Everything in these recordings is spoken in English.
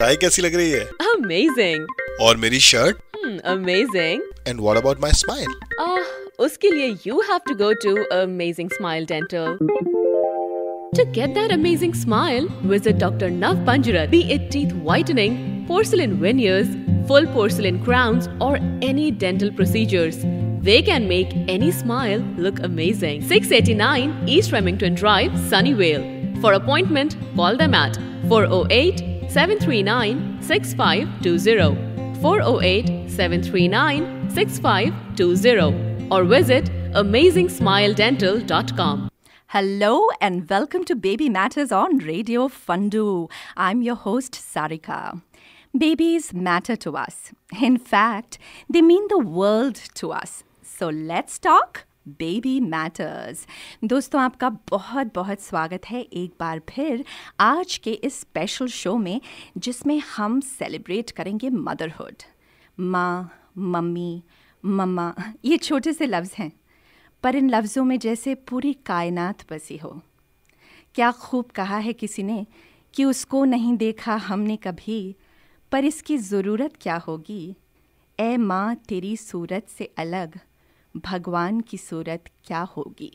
Tie कैसी लग रही है अमेजिंग और मेरी shirt amazing and what about my smile उसके लिए you have to go to amazing smile dental To get that amazing smile, visit Dr. Nav Panjura. Be it teeth whitening, porcelain veneers, full porcelain crowns, or any dental procedures. They can make any smile look amazing. 689 East Remington Drive, Sunnyvale. For appointment, call them at 408 739 6520, 408 739 6520, or visit amazingsmiledental.com. Hello and welcome to Baby Matters on Radio Fundu. I'm your host, Sarika. Babies matter to us. In fact, they mean the world to us. So let's talk Baby Matters दोस्तों आपका बहुत बहुत स्वागत है एक बार फिर आज के इस स्पेशल शो में जिसमें हम सेलिब्रेट करेंगे मदरहुड माँ मम्मी मम्मा ये छोटे से लफ्ज़ हैं पर इन लफ्ज़ों में जैसे पूरी कायनात बसी हो क्या खूब कहा है किसी ने कि उसको नहीं देखा हमने कभी पर इसकी ज़रूरत क्या होगी ए माँ तेरी सूरत से अलग भगवान की सूरत क्या होगी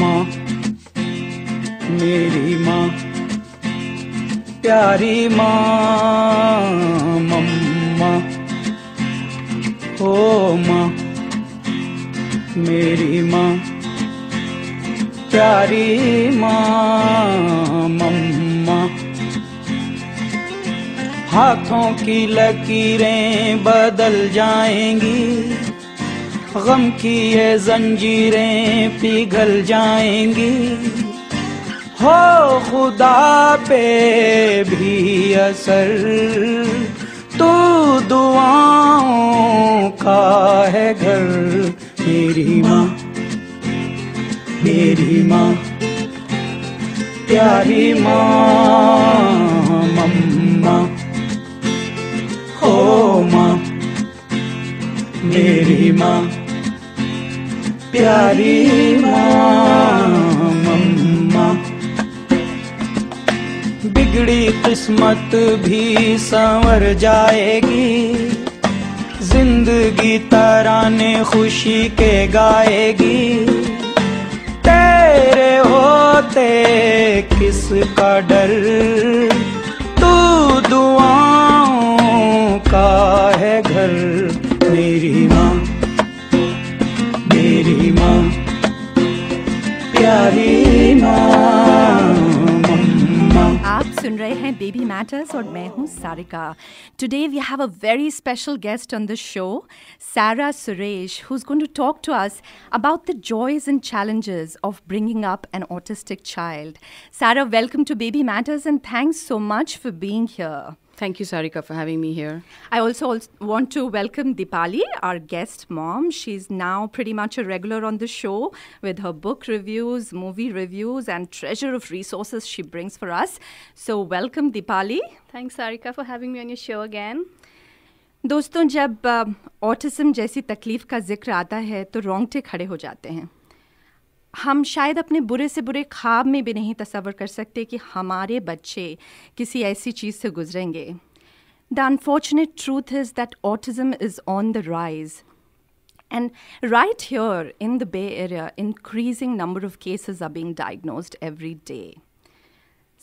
माँ मेरी माँ प्यारी माँ मम्मा हो माँ मेरी माँ प्यारी माँ मम्मा हाथों की लकीरें बदल जाएंगी गम की ये जंजीरें पिघल जाएंगी हो खुदा पे भी असर तू दुआओं का है घर मेरी माँ मेरी माँ प्यारी माँ मम्मा हो माँ मेरी माँ प्यारी माँ मम्मा बिगड़ी किस्मत भी संवर जाएगी जिंदगी तराने खुशी के गाएगी तेरे होते किसका डर तू दुआओं का है घर मेरी माँ मेरी माँ प्यारी माँ सुन रहे हैं बेबी मैटर्स और मैं हूं Sarika today we have a very special guest on the show Sara Suresh who is going to talk to us about the joys and challenges of bringing up an autistic child Sara welcome to Baby Matters and thanks so much for being here Thank you, Sarika, for having me here. I also want to welcome Dipali, our guest mom. She's now pretty much a regular on the show with her book reviews, movie reviews, and treasure of resources she brings for us. So, welcome, Dipali. Thanks, Sarika, for having me on your show again. दोस्तों जब autism जैसी तकलीफ़ का जिक्र आता है तो रोंगटे खड़े हो जाते हैं हम शायद अपने बुरे से बुरे ख्वाब में भी नहीं तस्वर कर सकते कि हमारे बच्चे किसी ऐसी चीज़ से गुजरेंगे The unfortunate truth is that autism is on the rise. And right here in the Bay Area, increasing number of cases are being diagnosed every day.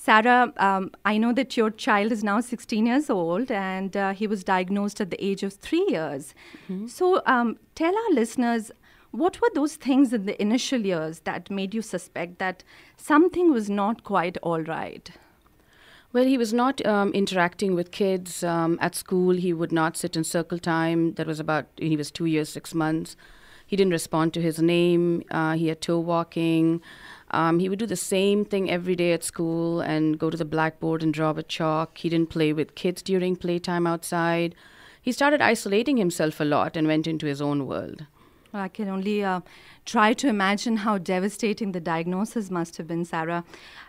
Sarah, um, I know that your child is now 16 years old and uh, he was diagnosed at the age of three years. Mm-hmm. So um, tell our listeners what were those things in the initial years that made you suspect that something was not quite all right? Well, he was not um, interacting with kids um, at school. He would not sit in circle time. That was about, he was two years, six months. He didn't respond to his name. Uh, he had toe walking. Um, he would do the same thing every day at school and go to the blackboard and draw with chalk. He didn't play with kids during playtime outside. He started isolating himself a lot and went into his own world. I can only uh, try to imagine how devastating the diagnosis must have been, Sarah.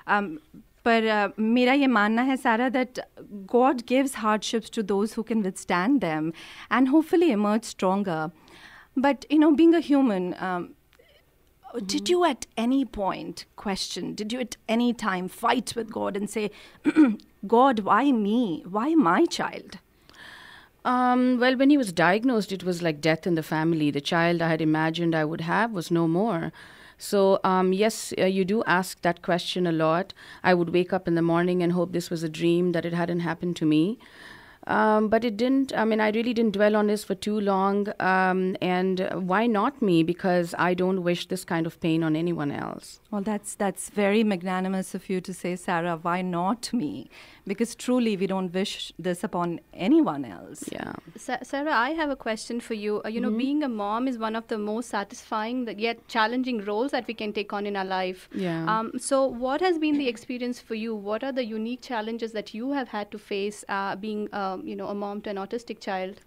Um, but mera ye manna hai, Sarah, that God gives hardships to those who can withstand them and hopefully emerge stronger. But, you know, being a human, um, did mm-hmm. you at any point question, did you at any time fight with God and say, God, why me? Why my child? Um, well, when he was diagnosed, it was like death in the family. The child I had imagined I would have was no more. So, um, yes, uh, you do ask that question a lot. I would wake up in the morning and hope this was a dream, that it hadn't happened to me. Um, but it didn't, I mean, I really didn't dwell on this for too long. Um, and why not me? Because I don't wish this kind of pain on anyone else. Well, that's, that's very magnanimous of you to say, Sarah, why not me? because truly we don't wish this upon anyone else. Yeah. Sa- Sarah, I have a question for you. Uh, you know, mm-hmm. being a mom is one of the most satisfying yet challenging roles that we can take on in our life. Yeah. Um, so, what has been the experience for you? What are the unique challenges that you have had to face uh, being, um, you know, a mom to an autistic child?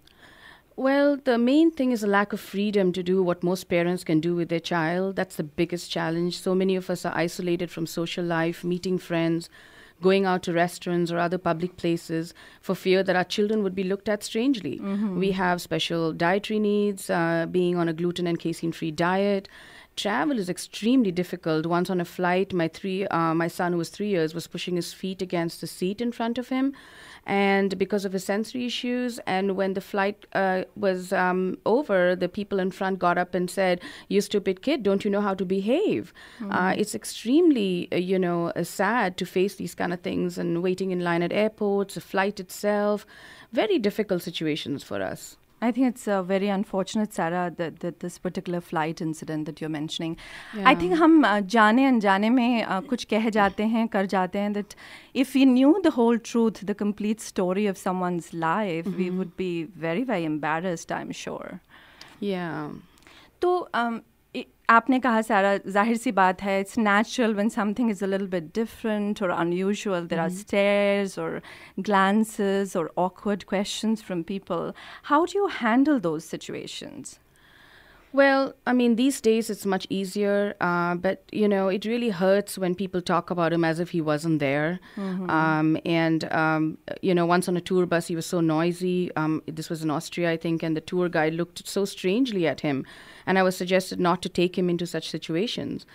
Well, the main thing is a lack of freedom to do what most parents can do with their child. That's the biggest challenge. So many of us are isolated from social life, meeting friends, going out to restaurants or other public places for fear that our children would be looked at strangely. Mm-hmm. We have special dietary needs, uh, being on a gluten and casein free diet travel is extremely difficult. Once on a flight, my three, uh, my son who was three years was pushing his feet against the seat in front of him, and because of his sensory issues. And when the flight uh, was um, over, the people in front got up and said, "You stupid kid, don't you know how to behave?" Mm. Uh, it's extremely, uh, you know, uh, sad to face these kind of things and waiting in line at airports, a flight itself, very difficult situations for us. I think it's uh, very unfortunate, Sarah, that, that this particular flight incident that you're mentioning. Yeah. I think हम uh, जाने अनजाने में uh, कुछ कह जाते हैं कर जाते हैं that if we knew the whole truth, the complete story of someone's life, mm-hmm. we would be very, very embarrassed, I'm sure. Yeah. So um, आपने कहा सारा जाहिर सी बात है it's natural when something is a little bit different और unusual there are stares और glances और awkward questions from people how do you handle those situations well, I mean, these days it's much easier, uh, but you know, it really hurts when people talk about him as if he wasn't there. Mm-hmm. Um, and um, you know, once on a tour bus, he was so noisy. Um, this was in Austria, I think, and the tour guide looked so strangely at him and I was suggested not to take him into such situations.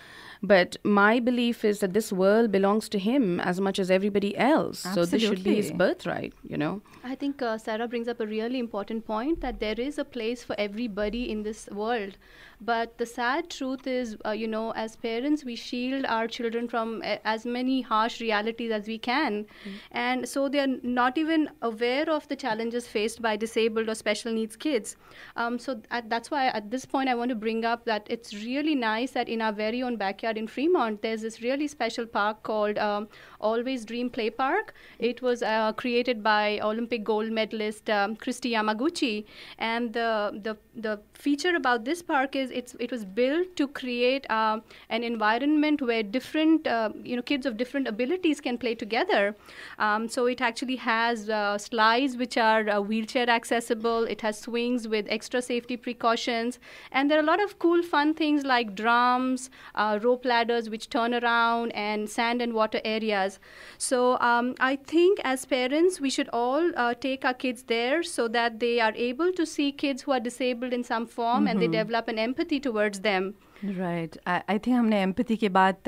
But my belief is that this world belongs to him as much as everybody else. Absolutely. So this should be his birthright, you know. I think uh, Sarah brings up a really important point that there is a place for everybody in this world. But the sad truth is, uh, you know, as parents, we shield our children from a- eh, as many harsh realities as we can. Mm-hmm. And so they are not even aware of the challenges faced by disabled or special needs kids. Um, so that's why at this point, I want to bring up that it's really nice that in our very own backyard in Fremont, there's this really special park called um, Always Dream Play Park. It was uh, created by Olympic gold medalist um, Christy Yamaguchi. And the, the the feature about this park is it's it was built to create uh, an environment where different uh, you know kids of different abilities can play together. Um, so it actually has uh, slides which are uh, wheelchair accessible. It has swings with extra safety precautions, and there are a lot of cool fun things like drums, uh, rope ladders which turn around, and sand and water areas. So um, I think as parents we should all uh, take our kids there so that they are able to see kids who are disabled people in some form mm-hmm. and they develop an empathy towards them right I think हमने empathy की बात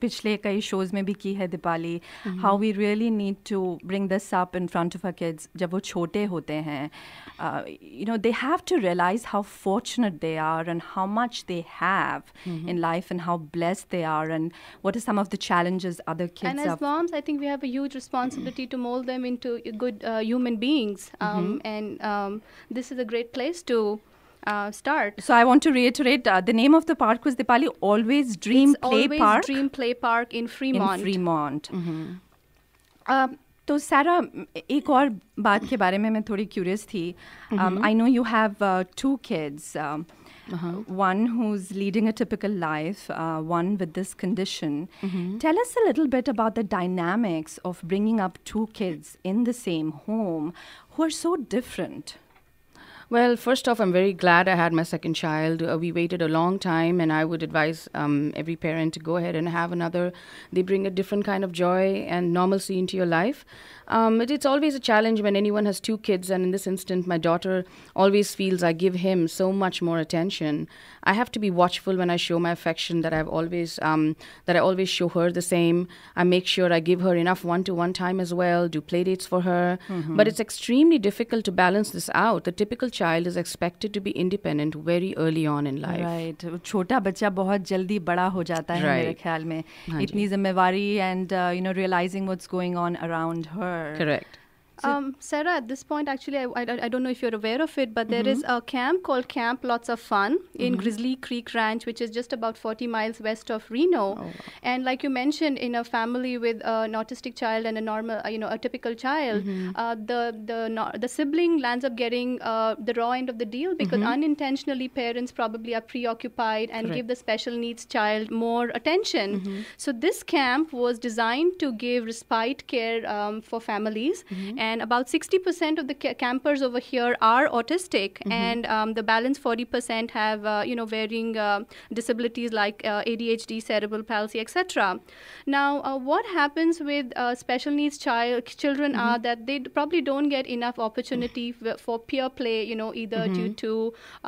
पिछले कई shows में भी की है Deepali how we really need to bring this up in front of a kids जब वो छोटे होते हैं you know they have to realize how fortunate they are and how much they have in life and how blessed they are and what are some of the challenges other kids and as moms I think we have a huge responsibility to mold them into good human beings and this is a great place to uh, start. So I want to reiterate uh, the name of the park was Dipali Always Dream it's Play always Park. Dream Play Park in Fremont. In Fremont. Mm -hmm. uh, तो सारा एक और बात के बारे में मैं थोड़ी क्यूरियस थी I know you have two kids one who is leading a typical life one with this condition tell us a little bit about the dynamics of bringing up two kids in the same home who are so different well, first off, I'm very glad I had my second child. Uh, we waited a long time, and I would advise um, every parent to go ahead and have another. They bring a different kind of joy and normalcy into your life. Um, it, it's always a challenge when anyone has two kids, and in this instant, my daughter always feels I give him so much more attention. I have to be watchful when I show my affection that I've always um, that I always show her the same. I make sure I give her enough one-to-one time as well, do play dates for her. Mm-hmm. But it's extremely difficult to balance this out. The typical child is expected to be independent very early on in life. Right, छोटा बच्चा बहुत जल्दी बड़ा हो जाता है मेरे ख्याल में. इतनी जिम्मेवारी and uh, you know realizing what's going on around her. Correct. Um, Sarah, at this point, actually, I, I, I, don't know if you're aware of it, but there mm-hmm. is a camp called Camp Lots of Fun in mm-hmm. Grizzly Creek Ranch, which is just about 40 miles west of Reno. Oh, wow. And like you mentioned, in a family with uh, an autistic child and a normal, uh, you know, a typical child, mm-hmm. uh, the the no, the sibling lands up getting uh, the raw end of the deal because mm-hmm. unintentionally parents probably are preoccupied and Correct. give the special needs child more attention. Mm-hmm. So this camp was designed to give respite care um, for families. And mm-hmm and about 60% of the ca- campers over here are autistic mm-hmm. and um, the balance 40% have uh, you know varying uh, disabilities like uh, adhd cerebral palsy etc now uh, what happens with uh, special needs child children mm-hmm. are that they d- probably don't get enough opportunity mm. for peer play you know either mm-hmm. due to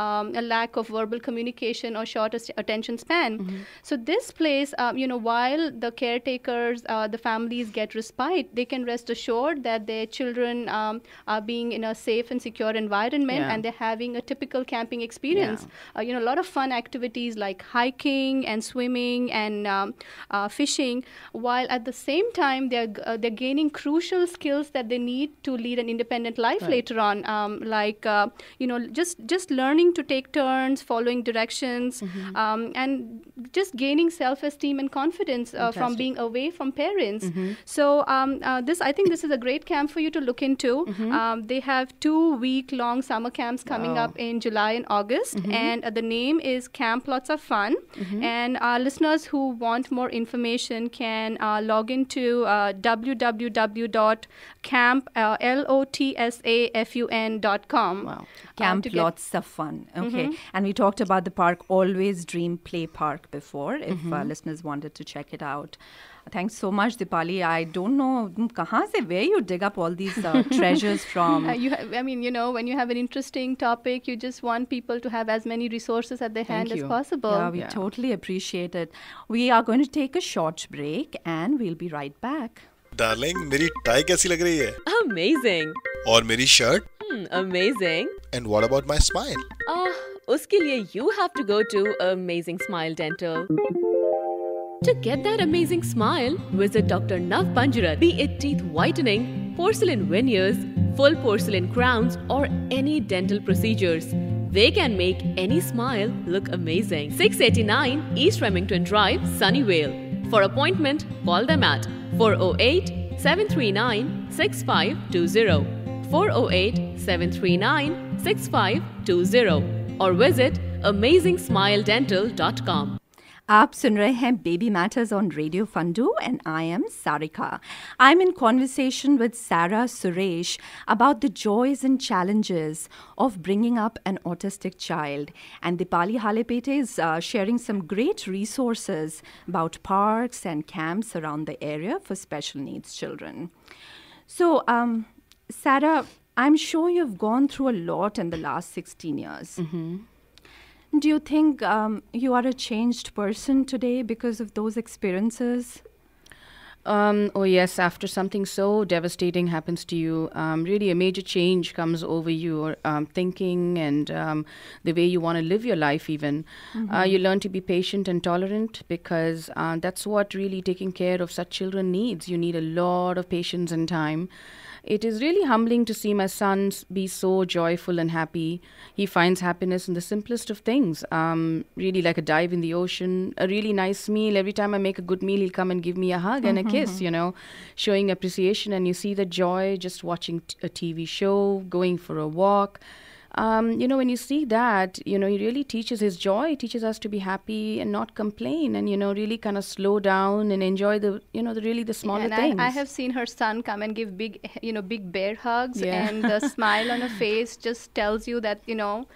um, a lack of verbal communication or short attention span mm-hmm. so this place um, you know while the caretakers uh, the families get respite they can rest assured that their children children um, are being in a safe and secure environment yeah. and they're having a typical camping experience. Yeah. Uh, you know, a lot of fun activities like hiking and swimming and um, uh, fishing, while at the same time they're uh, they're gaining crucial skills that they need to lead an independent life right. later on, um, like uh, you know just just learning to take turns, following directions, mm-hmm. Um, and just gaining self-esteem and confidence uh, from being away from parents. Mm-hmm. So um, uh, this I think this is a great camp for you to to look into. Mm-hmm. Um, they have two week long summer camps coming wow. up in July and August, mm-hmm. and uh, the name is Camp Lots of Fun. Mm-hmm. And our listeners who want more information can uh, log into uh, www.camplotsa.fun.com. Uh, wow. Uh, camp Lots of Fun. Mm-hmm. Okay. And we talked about the park Always Dream Play Park before, if uh, mm-hmm. listeners wanted to check it out. Thanks so much, Dipali. I don't know mm, kahan se, where you dig up all these uh, treasures from. Uh, you I mean, you know, when you have an interesting topic, you just want people to have as many resources at their Thank hand you. as possible. Yeah, we yeah. totally appreciate it. We are going to take a short break and we'll be right back. Darling tie, tie कैसी लग रही Amazing. Amazing और shirt? Hmm, amazing. And what about my smile? Oh, उसके लिए you have to go to Amazing Smile Dental. To get that amazing smile, visit Dr. Nav Panjara, be it teeth whitening, porcelain veneers, full porcelain crowns, or any dental procedures. They can make any smile look amazing. 689 East Remington Drive, Sunnyvale. For appointment, call them at 408 739 6520, 408 739 6520, or visit amazingsmiledental.com. आप सुन रहे हैं Baby Matters on Radio Fundu and I am Sarika I am in conversation with Sara Suresh about the joys and challenges of bringing up an autistic child and Deepali Halepete is sharing some great resources about parks and camps around the area for special needs children so Sara I am sure you have gone through a lot in the last sixteen years do you think um, you are a changed person today because of those experiences? Um, oh yes, after something so devastating happens to you, um, really a major change comes over your um, thinking and um, the way you want to live your life. Even uh, mm-hmm. uh, you learn to be patient and tolerant because uh, that's what really taking care of such children needs. You need a lot of patience and time. It is really humbling to see my son be so joyful and happy. He finds happiness in the simplest of things, um, really like a dive in the ocean, a really nice meal. Every time I make a good meal, he'll come and give me a hug and mm-hmm. a kiss, mm-hmm. you know, showing appreciation. And you see the joy just watching t- a TV show, going for a walk um, you know, when you see that, you know, he really teaches his joy, teaches us to be happy and not complain, and you know, really kind of slow down and enjoy the, you know, the really the smaller yeah, things. I, I, have seen her son come and give big, you know, big bear hugs, yeah. and the smile on her face just tells you that, you know.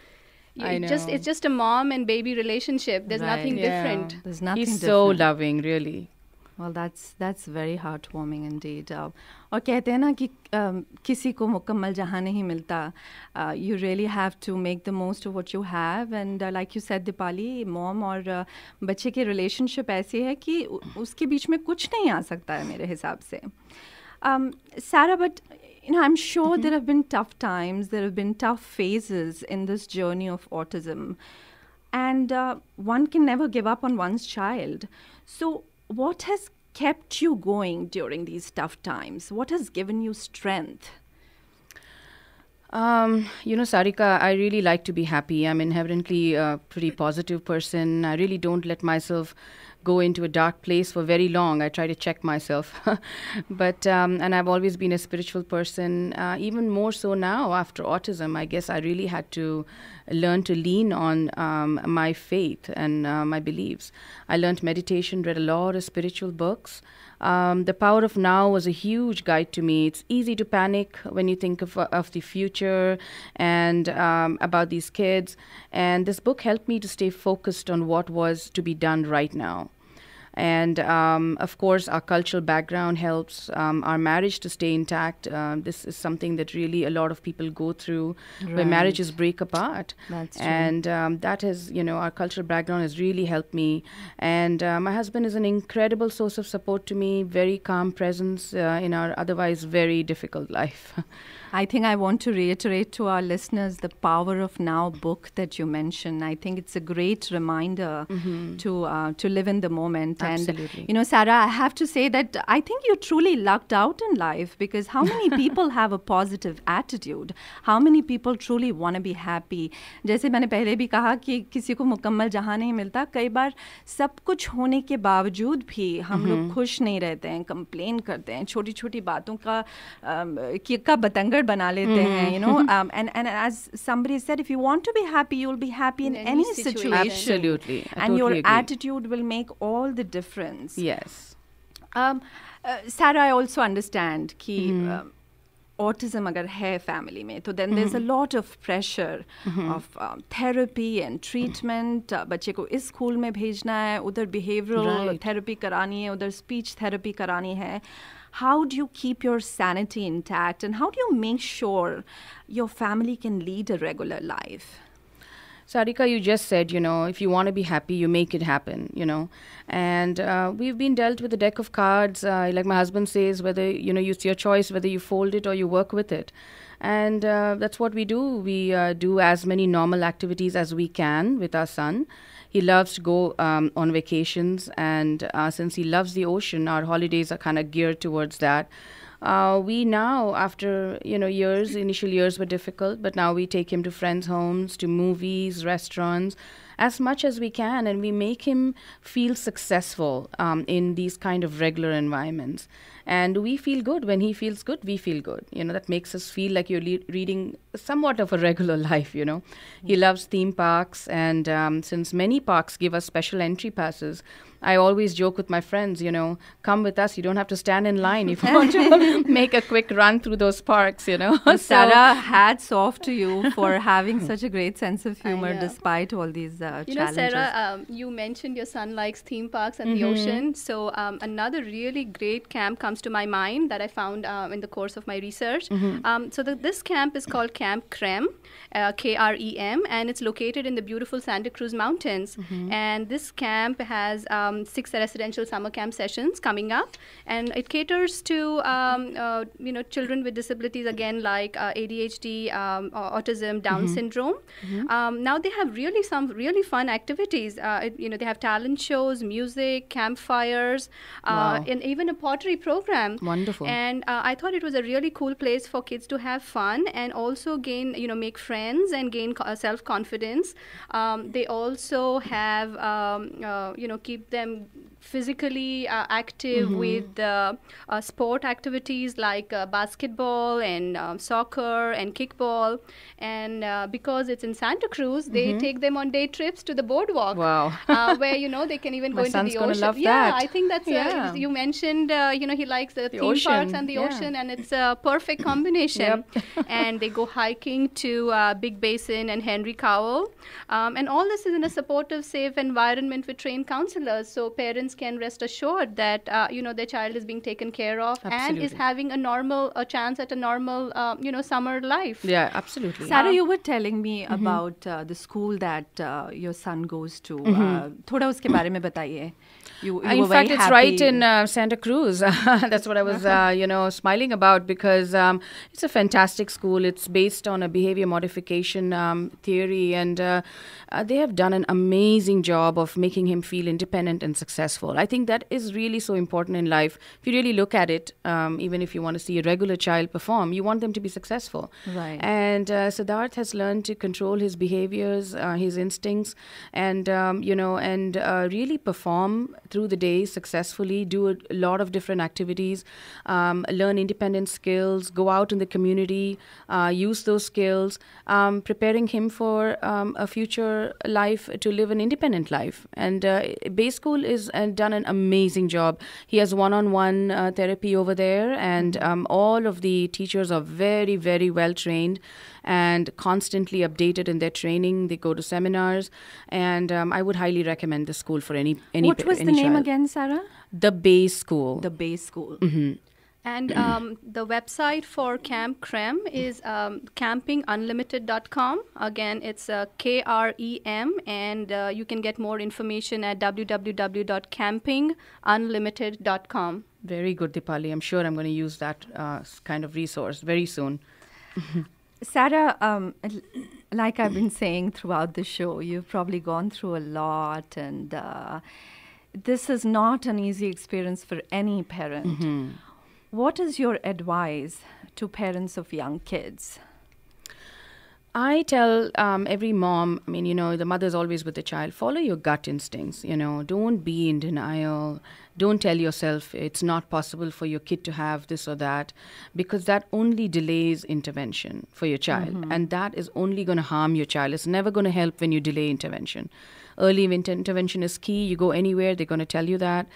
You, I know. Just it's just a mom and baby relationship. There's right. nothing yeah. different. There's nothing. He's different. so loving, really well that's that's very heartwarming indeed uh, और कहते हैं ना कि um, किसी को मुकम्मल जहाँ नहीं मिलता uh, You really have to make the most of what you have and like you said Deepali mom और uh, बच्चे की रिलेशनशिप ऐसी है कि उसके बीच में कुछ नहीं आ सकता है मेरे हिसाब से um, you know, I'm sure mm-hmm. there have been tough times, there have been tough phases in this journey of autism. And uh, one can never give up on one's child. So, what has kept you going during these tough times? What has given you strength? Um, you know, Sarika, I really like to be happy. I'm inherently a pretty positive person. I really don't let myself go into a dark place for very long. I try to check myself. but, um, and I've always been a spiritual person, uh, even more so now after autism. I guess I really had to learn to lean on um, my faith and uh, my beliefs. I learned meditation, read a lot of spiritual books. Um, the power of now was a huge guide to me. It's easy to panic when you think of, of the future and um, about these kids. And this book helped me to stay focused on what was to be done right now. And um, of course, our cultural background helps um, our marriage to stay intact. Um, this is something that really a lot of people go through right. where marriages break apart. That's true. And um, that has, you know, our cultural background has really helped me. And uh, my husband is an incredible source of support to me, very calm presence uh, in our otherwise very difficult life. I think I want to reiterate to our listeners the Power of Now book that you mentioned. I think it's a great reminder mm-hmm. to uh, to live in the moment. Absolutely. And you know, Sarah, I have to say that I think you truly lucked out in life because how many people have a positive attitude? How many people truly want to be happy? जैसे मैंने पहले भी कहा कि किसी को मुकम्मल जहाँ नहीं मिलता कई बार सब कुछ होने के बावजूद भी हम लोग mm-hmm. खुश नहीं रहते हैं कंप्लेन करते हैं छोटी छोटी बातों का का बतंगड़ फेवरेट बना लेते हैं you know and and as somebody said if you want to be happy you'll be happy in, in any, any situation. situation absolutely I and totally your agree. attitude will make all the difference yes um, uh, sarah i also understand ki mm. um, autism agar hai family mein to then mm-hmm. there's a lot of pressure mm-hmm. of um, therapy and treatment uh, बच्चे को इस school में भेजना है उधर behavioral right. therapy करानी है उधर speech therapy करानी है How do you keep your sanity intact and how do you make sure your family can lead a regular life? Sarika, you just said, you know, if you want to be happy, you make it happen, you know. And uh, we've been dealt with a deck of cards, uh, like my husband says, whether, you know, it's your choice whether you fold it or you work with it. And uh, that's what we do. We uh, do as many normal activities as we can with our son. He loves to go um, on vacations, and uh, since he loves the ocean, our holidays are kind of geared towards that uh, we now, after you know years, initial years were difficult, but now we take him to friends' homes, to movies, restaurants, as much as we can, and we make him feel successful um, in these kind of regular environments. And we feel good when he feels good. We feel good. You know that makes us feel like you're le- reading somewhat of a regular life. You know, mm-hmm. he loves theme parks, and um, since many parks give us special entry passes I always joke with my friends, you know, come with us. You don't have to stand in line if you want to make a quick run through those parks, you know. so Sarah, hats off to you for having such a great sense of humor despite all these uh, you challenges. You know, Sarah, um, you mentioned your son likes theme parks and mm-hmm. the ocean. So um, another really great camp comes to my mind that I found um, in the course of my research. Mm-hmm. Um, so the, this camp is called Camp Krem, uh, K-R-E-M, and it's located in the beautiful Santa Cruz Mountains. Mm-hmm. And this camp has um, um, six residential summer camp sessions coming up, and it caters to um, uh, you know children with disabilities again like uh, ADHD, um, autism, Down mm-hmm. syndrome. Mm-hmm. Um, now they have really some really fun activities. Uh, you know they have talent shows, music, campfires, uh, wow. and even a pottery program. Wonderful. And uh, I thought it was a really cool place for kids to have fun and also gain you know make friends and gain self confidence. Um, they also have um, uh, you know keep them um, physically uh, active mm-hmm. with uh, uh, sport activities like uh, basketball and um, soccer and kickball. And uh, because it's in Santa Cruz, they mm-hmm. take them on day trips to the boardwalk. Wow. Uh, where, you know, they can even go into the ocean. yeah, that. I think that's, yeah. you mentioned, you know, he likes the, the theme ocean. parks and the yeah. ocean, and it's a perfect combination. and they go hiking to Big Basin and Henry Cowell. Um, and all this is in a supportive, safe environment with trained counselors. So parents parents can rest assured that uh, you know their child is being taken care of absolutely. and is having a normal a chance at a normal uh, you know summer life. Yeah, absolutely. Sarah, um, you were telling me mm-hmm. about uh, the school that uh, your son goes to. Mm-hmm. थोड़ा उसके बारे में बताइए. You, you uh, in fact, it's right in uh, Santa Cruz. That's what I was, uh, you know, smiling about because um, it's a fantastic school. It's based on a behavior modification um, theory, and uh, uh, they have done an amazing job of making him feel independent and successful. I think that is really so important in life. If you really look at it, um, even if you want to see a regular child perform, you want them to be successful. Right. And uh, Siddharth has learned to control his behaviors, his instincts, and um, you know, and really perform through the day successfully, do a, a lot of different activities, um, learn independent skills, go out in the community, uh, use those skills, um, preparing him for um, a future life to live an independent life. And uh, Bay School is uh, done an amazing job. He has one-on-one uh, therapy over there, and um, all of the teachers are very, very well trained and constantly updated in their training. They go to seminars, and um, I would highly recommend the school for any any. What was any the name again, Sarah? The Bay School. The Bay School. Mm-hmm. And um, the website for Camp Krem is um, campingunlimited.com. Again, it's uh, K R E M, and uh, you can get more information at www.campingunlimited.com. Very good, Dipali. I'm sure I'm going to use that uh, kind of resource very soon. Sarah, um, like I've been saying throughout the show, you've probably gone through a lot, and uh, this is not an easy experience for any parent. Mm-hmm. What is your advice to parents of young kids? I tell um, every mom, I mean, you know, the mother's always with the child, follow your gut instincts, you know, don't be in denial. Don't tell yourself it's not possible for your kid to have this or that, because that only delays intervention for your child. Mm-hmm. And that is only going to harm your child. It's never going to help when you delay intervention. Early inter- intervention is key. You go anywhere, they're going to tell you that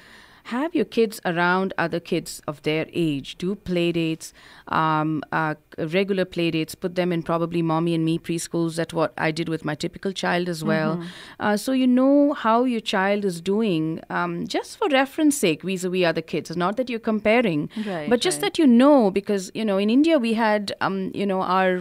have your kids around other kids of their age. Do play dates, um, uh, regular play dates. Put them in probably mommy and me preschools. That's what I did with my typical child as well. Mm-hmm. Uh, so you know how your child is doing, um, just for reference sake, vis-a-vis other kids. not that you're comparing, right, but just right. that you know, because you know in India we had, um, you know, our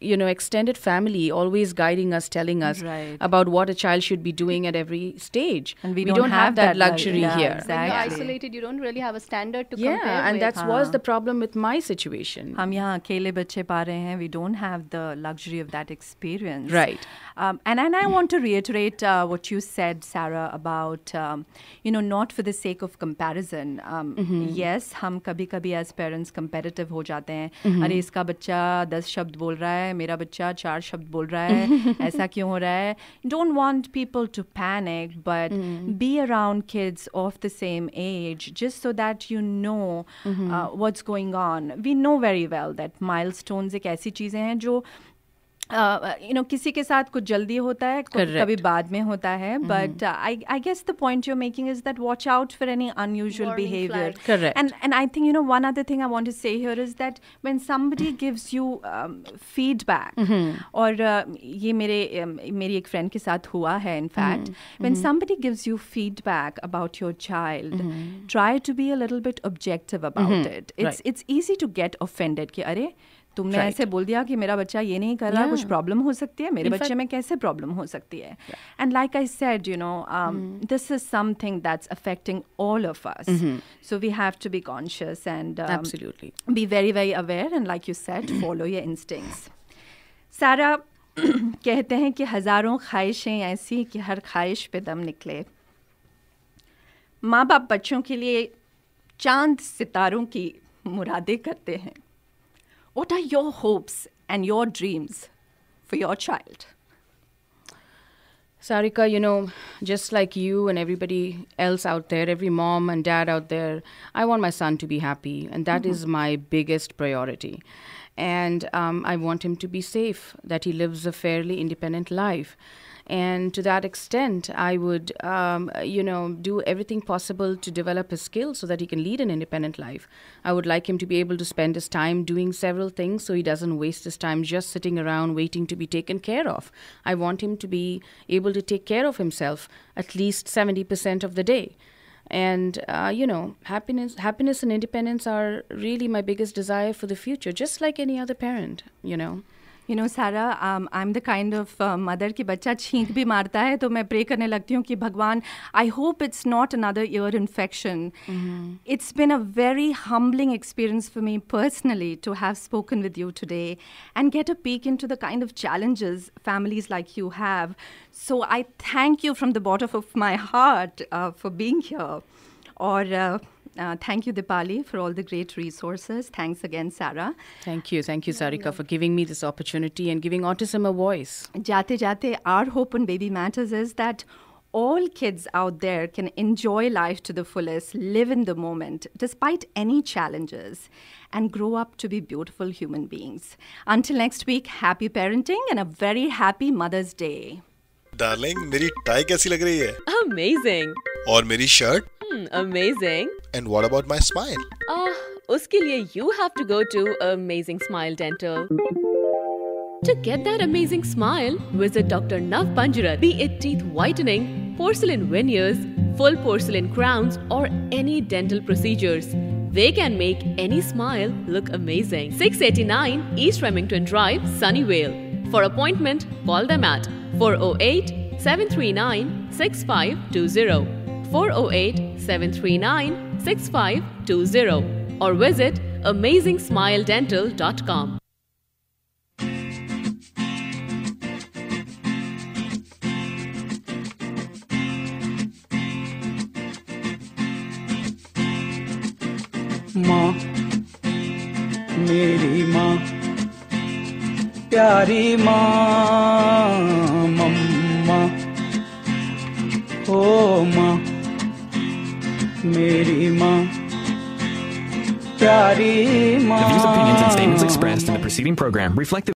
you know extended family always guiding us telling us right. about what a child should be doing at every stage and we, we don't, don't, have, have that, that, luxury yeah, here exactly. you're isolated you don't really have a standard to yeah, compare and that was the problem with my situation हम यहाँ बच्चे पा रहे हैं we don't have the luxury of that experience right um, and and I want to reiterate uh, what you said Sarah about um, you know not for the sake of comparison um, mm-hmm. yes हम कभी कभी as parents competitive हो जाते हैं mm-hmm. अरे इसका बच्चा दस शब्द बोल रहा है है मेरा बच्चा चार शब्द बोल रहा है ऐसा क्यों हो रहा है don't want people to panic but be around kids of the same age just so that you know what's going on we know very well that mild milestones एक ऐसी चीज़ें हैं जो यू नो किसी के साथ कुछ जल्दी होता है कभी बाद में होता है but I I guess the point you're making is that watch out for any unusual behaviour and and I think you know one other thing I want to say here is that when somebody gives you feedback और ये मेरे um, मेरी एक friend के साथ हुआ है in fact when somebody gives you feedback about your child try to be a little bit objective about it it's it's easy to get offended कि अरे तुमने right. ऐसे बोल दिया कि मेरा बच्चा ये नहीं कर रहा yeah. कुछ प्रॉब्लम हो सकती है मेरे In बच्चे fact, में कैसे प्रॉब्लम हो सकती है and like I said you know this is something that's affecting all of us so we have to be conscious and be very very aware and like you said follow your instincts Sara कहते हैं कि हज़ारों ख्वाहिशें ऐसी कि हर ख्वाहिश पे दम निकले माँ बाप बच्चों के लिए चांद सितारों की मुरादें करते हैं What are your hopes and your dreams for your child? Sarika, you know, just like you and everybody else out there, every mom and dad out there, I want my son to be happy, and that mm-hmm. is my biggest priority. And um, I want him to be safe, that he lives a fairly independent life. And to that extent, I would, um, you know, do everything possible to develop his skills so that he can lead an independent life. I would like him to be able to spend his time doing several things so he doesn't waste his time just sitting around waiting to be taken care of. I want him to be able to take care of himself at least 70% of the day and uh, you know happiness happiness and independence are really my biggest desire for the future just like any other parent you know you know Sara I am the kind of mother कि बच्चा छींक भी मारता है तो मैं pray करने लगती हूँ कि भगवान I hope it's not another ear infection it's been a very humbling experience for me personally to have spoken with you today and get a peek into the kind of challenges families like you have so I thank you from the bottom of my heart for being here or uh, uh, thank you, Dipali, for all the great resources. Thanks again, Sarah. Thank you. Thank you, Sarika, for giving me this opportunity and giving autism a voice. Jate Jate, our hope on Baby Matters is that all kids out there can enjoy life to the fullest, live in the moment, despite any challenges, and grow up to be beautiful human beings. Until next week, happy parenting and a very happy Mother's Day. Darling, my tie, कैसी Amazing. And my shirt. Hmm, amazing. And what about my smile? Ah, uh, uske liye you have to go to Amazing Smile Dental. To get that amazing smile, visit Dr. Nav Panjara. Be it teeth whitening, porcelain veneers, full porcelain crowns, or any dental procedures. They can make any smile look amazing. 689 East Remington Drive, Sunnyvale. For appointment, call them at 408 739 6520. 408 739 6520 or visit amazingsmiledental.com. माँ मेरी माँ प्यारी माँ मम्मा ओ माँ the views, opinions, and statements expressed in the preceding program reflect the